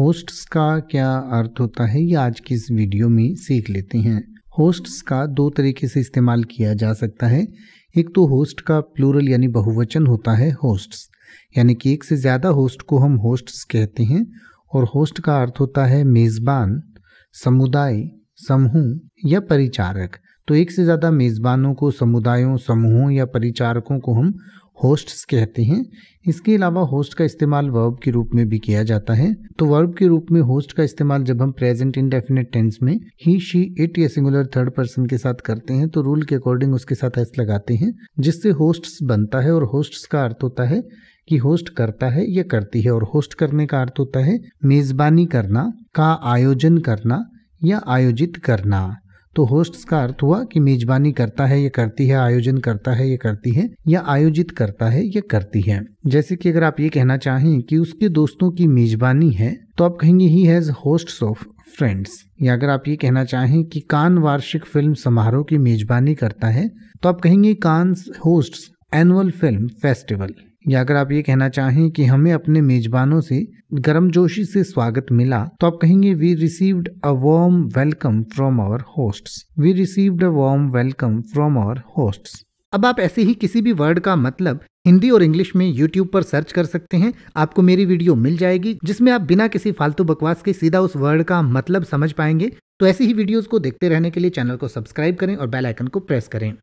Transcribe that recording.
hosts का क्या अर्थ होता है ये आज की इस वीडियो में सीख लेते हैं होस्ट्स का दो तरीके से इस्तेमाल किया जा सकता है एक तो होस्ट का प्लूरल यानी बहुवचन होता है होस्ट्स यानी कि एक से ज़्यादा होस्ट को हम होस्ट्स कहते हैं और होस्ट का अर्थ होता है मेज़बान समुदाय समूह या परिचारक तो एक से ज़्यादा मेज़बानों को समुदायों समूहों या परिचारकों को हम होस्ट्स कहते हैं इसके अलावा होस्ट का इस्तेमाल वर्ब के रूप में भी किया जाता है तो वर्ब के रूप में होस्ट का इस्तेमाल जब हम प्रेजेंट इनडेफिनेट टेंस में ही शी इट या सिंगुलर थर्ड पर्सन के साथ करते हैं तो रूल के अकॉर्डिंग उसके साथ एस लगाते हैं जिससे होस्ट्स बनता है और होस्ट्स का अर्थ होता है कि होस्ट करता है या करती है और होस्ट करने का अर्थ होता है मेजबानी करना का आयोजन करना या आयोजित करना तो होस्ट का अर्थ हुआ कि मेजबानी करता है ये करती है आयोजन करता है ये करती है या आयोजित करता है ये करती है जैसे कि अगर आप ये कहना चाहें कि उसके दोस्तों की मेजबानी है तो आप कहेंगे he has host of friends या अगर आप ये कहना चाहें कि कान वार्षिक फिल्म समारोह की मेजबानी करता है तो आप कहेंगे Cannes host annual film festival या अगर आप ये कहना चाहें कि हमें अपने मेजबानों से गर्मजोशी से स्वागत मिला तो आप कहेंगे we received a warm welcome from our hosts we received a warm welcome from our hosts अब आप ऐसे ही किसी भी वर्ड का मतलब हिंदी और इंग्लिश में YouTube पर सर्च कर सकते हैं आपको मेरी वीडियो मिल जाएगी जिसमें आप बिना किसी फालतू बकवास के सीधा उस वर्ड का मतलब समझ पाएंगे तो ऐसी ही वीडियोस को देखते रहने के लिए चैनल को सब्सक्राइब करें और बेल आइकन को प्रेस करें